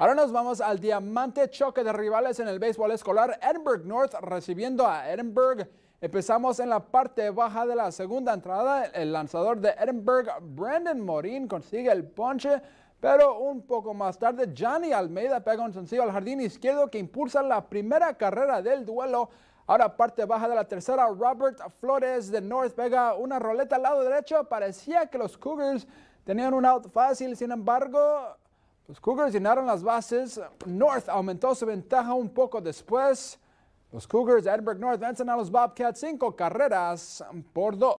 Ahora nos vamos al diamante choque de rivales en el béisbol escolar. Edinburgh North recibiendo a Edinburgh. Empezamos en la parte baja de la segunda entrada. El lanzador de Edinburgh, Brandon Morin, consigue el ponche. Pero un poco más tarde, Johnny Almeida pega un sencillo al jardín izquierdo que impulsa la primera carrera del duelo. Ahora parte baja de la tercera, Robert Flores de North pega una roleta al lado derecho. Parecía que los Cougars tenían un out fácil, sin embargo, los Cougars llenaron las bases. North aumentó su ventaja un poco después. Los Cougars North vencen a los Bobcats cinco carreras por dos.